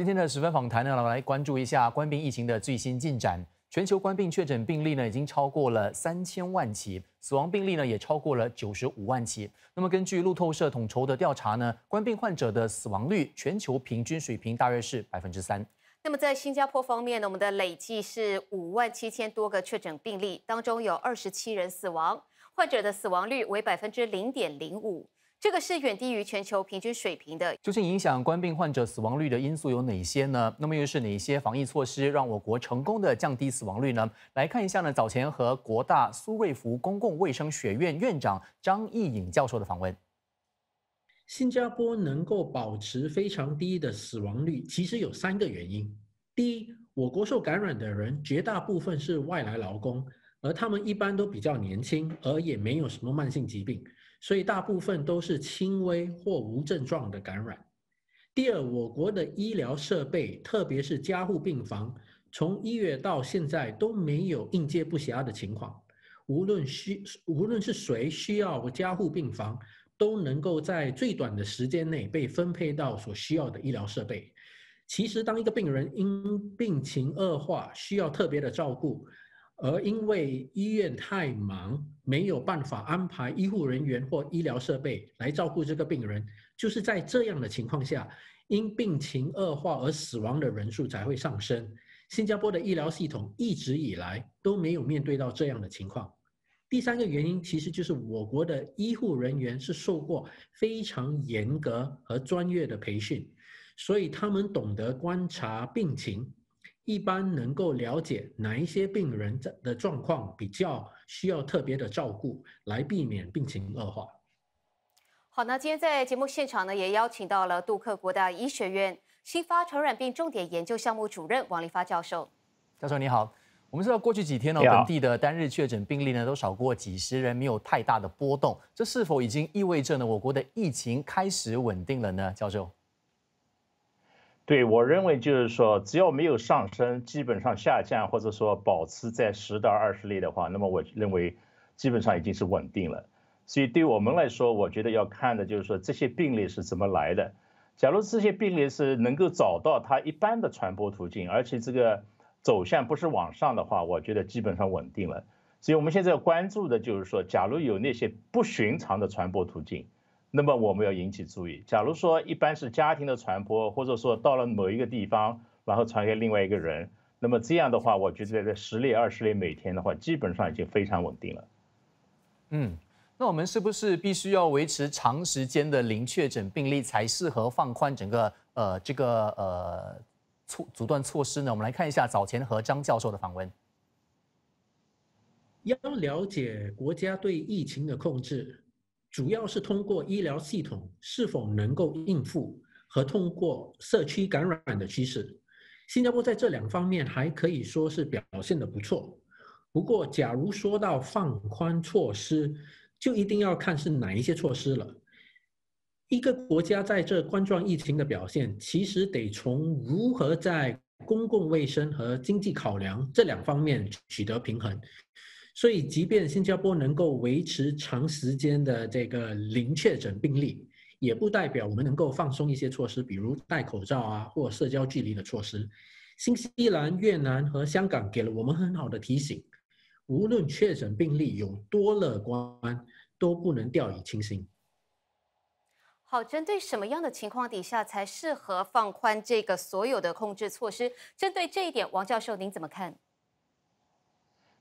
今天的十分访谈呢，我们来关注一下冠病疫情的最新进展。全球冠病确诊病例呢，已经超过了三千万起，死亡病例呢，也超过了九十五万起。那么根据路透社统筹的调查呢，冠病患者的死亡率全球平均水平大约是百分之三。那么在新加坡方面呢，我们的累计是五万七千多个确诊病例，当中有二十七人死亡，患者的死亡率为百分之零点零五。这个是远低于全球平均水平的。究竟影响冠病患者死亡率的因素有哪些呢？那么又是哪些防疫措施让我国成功的降低死亡率呢？来看一下呢早前和国大苏瑞福公共卫生学院院长张毅颖教授的访问。新加坡能够保持非常低的死亡率，其实有三个原因。第一，我国受感染的人绝大部分是外来劳工，而他们一般都比较年轻，而也没有什么慢性疾病。所以大部分都是轻微或无症状的感染。第二，我国的医疗设备，特别是加护病房，从一月到现在都没有应接不暇的情况。无论需无论是谁需要加护病房，都能够在最短的时间内被分配到所需要的医疗设备。其实，当一个病人因病情恶化需要特别的照顾。而因为医院太忙，没有办法安排医护人员或医疗设备来照顾这个病人，就是在这样的情况下，因病情恶化而死亡的人数才会上升。新加坡的医疗系统一直以来都没有面对到这样的情况。第三个原因其实就是我国的医护人员是受过非常严格和专业的培训，所以他们懂得观察病情。一般能够了解哪一些病人在的状况比较需要特别的照顾，来避免病情恶化。好，那今天在节目现场呢，也邀请到了杜克国大医学院新发传染病重点研究项目主任王立发教授。教授你好，我们知道过去几天呢，本地的单日确诊病例呢都少过几十人，没有太大的波动，这是否已经意味着呢，我国的疫情开始稳定了呢？教授？对，我认为就是说，只要没有上升，基本上下降或者说保持在十到二十例的话，那么我认为基本上已经是稳定了。所以对我们来说，我觉得要看的就是说这些病例是怎么来的。假如这些病例是能够找到它一般的传播途径，而且这个走向不是往上的话，我觉得基本上稳定了。所以我们现在关注的就是说，假如有那些不寻常的传播途径。那么我们要引起注意。假如说一般是家庭的传播，或者说到了某一个地方，然后传给另外一个人，那么这样的话，我觉得在十例、二十例每天的话，基本上已经非常稳定了。嗯，那我们是不是必须要维持长时间的零确诊病例，才适合放宽整个呃这个呃措阻断措施呢？我们来看一下早前和张教授的访问。要了解国家对疫情的控制。主要是通过医疗系统是否能够应付，和通过社区感染的趋势，新加坡在这两方面还可以说是表现的不错。不过，假如说到放宽措施，就一定要看是哪一些措施了。一个国家在这冠状疫情的表现，其实得从如何在公共卫生和经济考量这两方面取得平衡。所以，即便新加坡能够维持长时间的这个零确诊病例，也不代表我们能够放松一些措施，比如戴口罩啊或社交距离的措施。新西兰、越南和香港给了我们很好的提醒，无论确诊病例有多乐观，都不能掉以轻心。好，针对什么样的情况底下才适合放宽这个所有的控制措施？针对这一点，王教授您怎么看？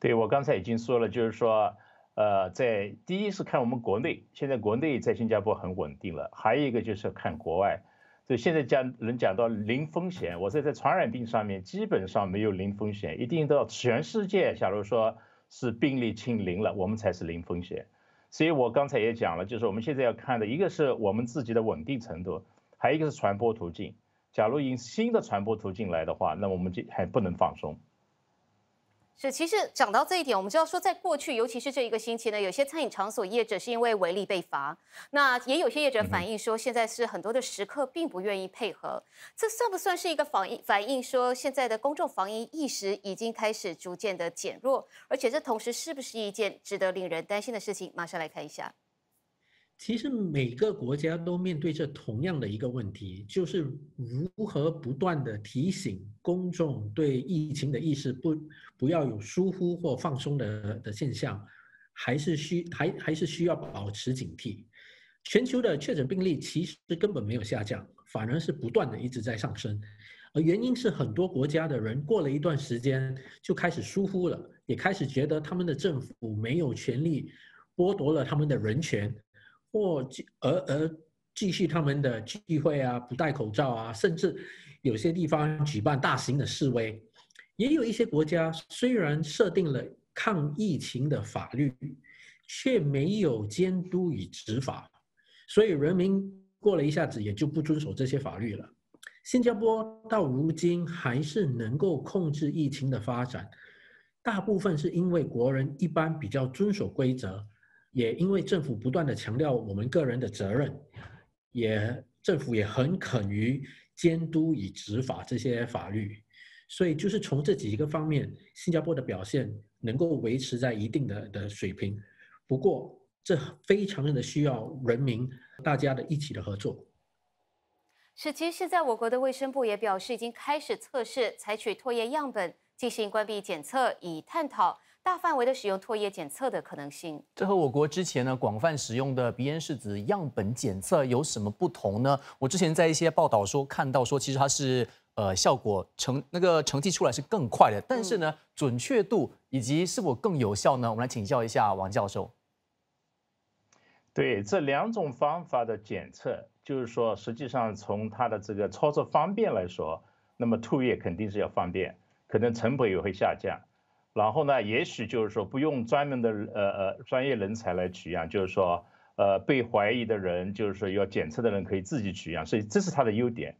对我刚才已经说了，就是说，呃，在第一是看我们国内，现在国内在新加坡很稳定了，还有一个就是看国外，所以现在讲能讲到零风险，我在在传染病上面基本上没有零风险，一定到全世界，假如说是病例清零了，我们才是零风险。所以我刚才也讲了，就是我们现在要看的一个是我们自己的稳定程度，还一个是传播途径，假如以新的传播途径来的话，那我们就还不能放松。是，其实讲到这一点，我们知道说，在过去，尤其是这一个星期呢，有些餐饮场所业者是因为违例被罚，那也有些业者反映说，现在是很多的食客并不愿意配合，这算不算是一个反映？反映说，现在的公众防疫意识已经开始逐渐的减弱，而且这同时是不是一件值得令人担心的事情？马上来看一下。其实每个国家都面对着同样的一个问题，就是如何不断的提醒公众对疫情的意识不不要有疏忽或放松的的现象，还是需还还是需要保持警惕。全球的确诊病例其实根本没有下降，反而是不断的一直在上升，而原因是很多国家的人过了一段时间就开始疏忽了，也开始觉得他们的政府没有权利剥夺了他们的人权。或继而而继续他们的聚会啊，不戴口罩啊，甚至有些地方举办大型的示威，也有一些国家虽然设定了抗疫情的法律，却没有监督与执法，所以人民过了一下子也就不遵守这些法律了。新加坡到如今还是能够控制疫情的发展，大部分是因为国人一般比较遵守规则。也因为政府不断的强调我们个人的责任，也政府也很肯于监督与执法这些法律，所以就是从这几个方面，新加坡的表现能够维持在一定的的水平。不过，这非常的需要人民大家的一起的合作。是，其实，在我国的卫生部也表示已经开始测试，采取唾液样本进行关闭检测，以探讨。大范围的使用唾液检测的可能性，这和我国之前呢广泛使用的鼻咽拭子样本检测有什么不同呢？我之前在一些报道说看到说，其实它是呃效果成那个成绩出来是更快的，但是呢准确度以及是否更有效呢？我们来请教一下王教授。对这两种方法的检测，就是说实际上从它的这个操作方便来说，那么唾液肯定是要方便，可能成本也会下降。然后呢，也许就是说不用专门的呃呃专业人才来取样，就是说呃被怀疑的人，就是说要检测的人可以自己取样，所以这是它的优点。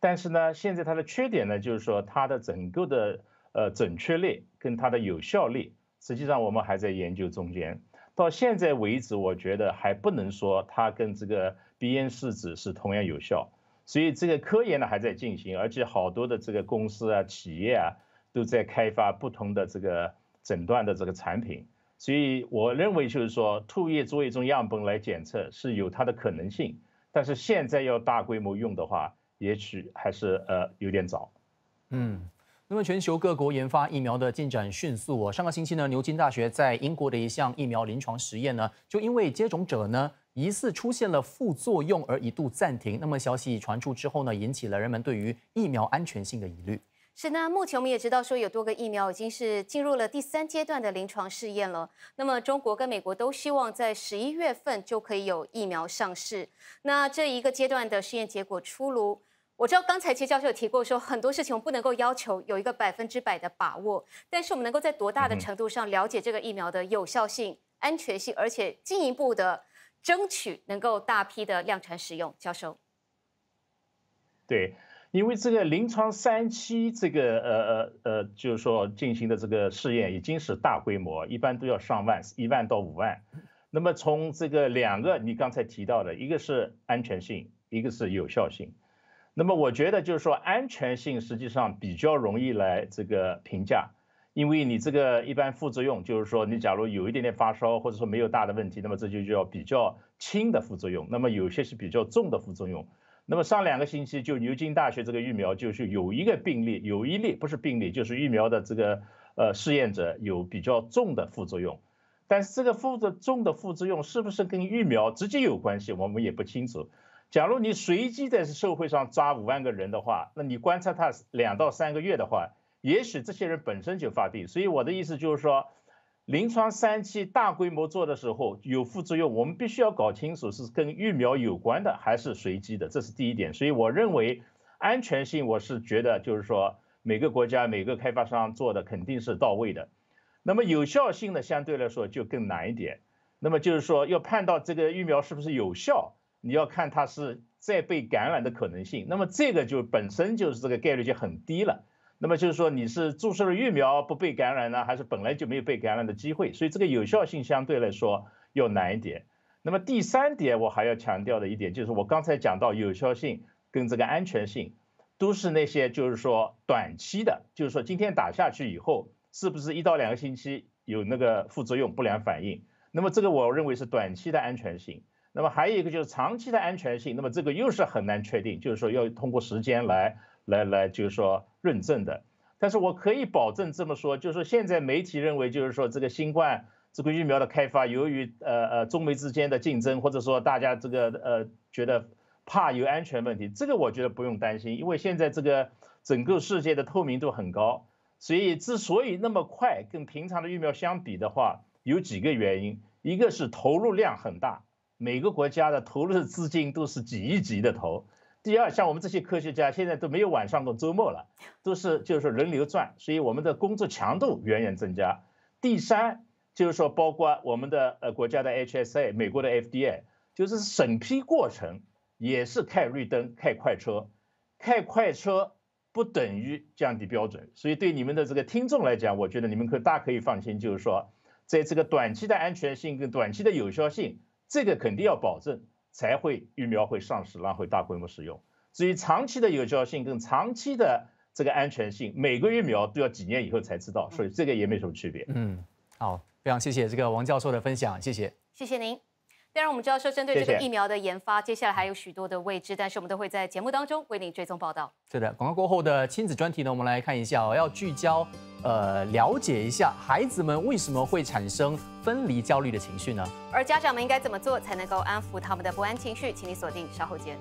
但是呢，现在它的缺点呢，就是说它的整个的呃准确率跟它的有效率，实际上我们还在研究中间。到现在为止，我觉得还不能说它跟这个鼻咽拭子是同样有效，所以这个科研呢还在进行，而且好多的这个公司啊、企业啊。都在开发不同的这个诊断的这个产品，所以我认为就是说，唾液作为一种样本来检测是有它的可能性，但是现在要大规模用的话，也许还是呃有点早。嗯，那么全球各国研发疫苗的进展迅速哦。上个星期呢，牛津大学在英国的一项疫苗临床实验呢，就因为接种者呢疑似出现了副作用而一度暂停。那么消息传出之后呢，引起了人们对于疫苗安全性的疑虑。是，那目前我们也知道说有多个疫苗已经是进入了第三阶段的临床试验了。那么中国跟美国都希望在十一月份就可以有疫苗上市。那这一个阶段的试验结果出炉，我知道刚才其实教授有提过说很多事情我们不能够要求有一个百分之百的把握，但是我们能够在多大的程度上了解这个疫苗的有效性、安全性，而且进一步的争取能够大批的量产使用。教授，对。因为这个临床三期这个呃呃呃，就是说进行的这个试验已经是大规模，一般都要上万，一万到五万。那么从这个两个你刚才提到的，一个是安全性，一个是有效性。那么我觉得就是说安全性实际上比较容易来这个评价，因为你这个一般副作用，就是说你假如有一点点发烧，或者说没有大的问题，那么这就叫比较轻的副作用。那么有些是比较重的副作用。那么上两个星期，就牛津大学这个疫苗，就是有一个病例，有一例不是病例，就是疫苗的这个呃试验者有比较重的副作用，但是这个负的重的副作用是不是跟疫苗直接有关系，我们也不清楚。假如你随机在社会上抓五万个人的话，那你观察他两到三个月的话，也许这些人本身就发病，所以我的意思就是说。临床三期大规模做的时候有副作用，我们必须要搞清楚是跟疫苗有关的还是随机的，这是第一点。所以我认为安全性，我是觉得就是说每个国家每个开发商做的肯定是到位的。那么有效性呢，相对来说就更难一点。那么就是说要判到这个疫苗是不是有效，你要看它是再被感染的可能性。那么这个就本身就是这个概率就很低了。那么就是说你是注射了疫苗不被感染呢，还是本来就没有被感染的机会？所以这个有效性相对来说要难一点。那么第三点我还要强调的一点就是我刚才讲到有效性跟这个安全性，都是那些就是说短期的，就是说今天打下去以后是不是一到两个星期有那个副作用、不良反应？那么这个我认为是短期的安全性。那么还有一个就是长期的安全性，那么这个又是很难确定，就是说要通过时间来。来来就是说论证的，但是我可以保证这么说，就是说现在媒体认为就是说这个新冠这个疫苗的开发，由于呃呃中美之间的竞争，或者说大家这个呃觉得怕有安全问题，这个我觉得不用担心，因为现在这个整个世界的透明度很高，所以之所以那么快，跟平常的疫苗相比的话，有几个原因，一个是投入量很大，每个国家的投入资金都是几亿级的投。第二，像我们这些科学家，现在都没有晚上跟周末了，都是就是轮流转，所以我们的工作强度远远增加。第三，就是说，包括我们的呃国家的 HSA，美国的 FDA，就是审批过程也是开绿灯、开快车，开快车不等于降低标准。所以对你们的这个听众来讲，我觉得你们可大可以放心，就是说，在这个短期的安全性跟短期的有效性，这个肯定要保证。才会疫苗会上市，然后会大规模使用，所以长期的有效性跟长期的这个安全性，每个疫苗都要几年以后才知道，所以这个也没什么区别。嗯，好，非常谢谢这个王教授的分享，谢谢，谢谢您。当然，我们知道说针对这个疫苗的研发，接下来还有许多的未知，但是我们都会在节目当中为您追踪报道。是的，广告过后的亲子专题呢，我们来看一下，我要聚焦。呃，了解一下孩子们为什么会产生分离焦虑的情绪呢？而家长们应该怎么做才能够安抚他们的不安情绪？请你锁定稍后见。